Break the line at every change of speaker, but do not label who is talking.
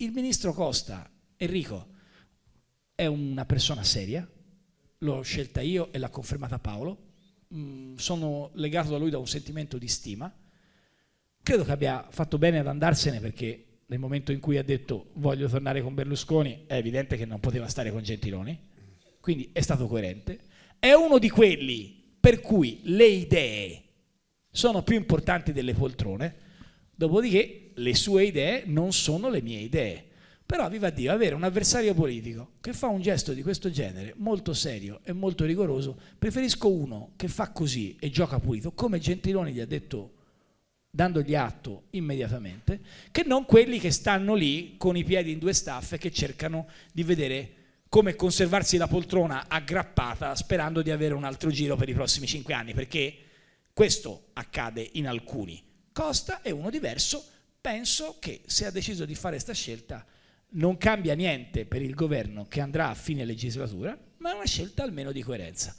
Il ministro Costa, Enrico, è una persona seria, l'ho scelta io e l'ha confermata Paolo, mm, sono legato da lui da un sentimento di stima, credo che abbia fatto bene ad andarsene perché nel momento in cui ha detto voglio tornare con Berlusconi è evidente che non poteva stare con Gentiloni, quindi è stato coerente, è uno di quelli per cui le idee sono più importanti delle poltrone, Dopodiché le sue idee non sono le mie idee. Però viva Dio, avere un avversario politico che fa un gesto di questo genere, molto serio e molto rigoroso, preferisco uno che fa così e gioca pulito, come Gentiloni gli ha detto dandogli atto immediatamente, che non quelli che stanno lì con i piedi in due staffe che cercano di vedere come conservarsi la poltrona aggrappata sperando di avere un altro giro per i prossimi cinque anni, perché questo accade in alcuni. Costa e uno diverso, penso che se ha deciso di fare questa scelta non cambia niente per il governo che andrà a fine legislatura, ma è una scelta almeno di coerenza.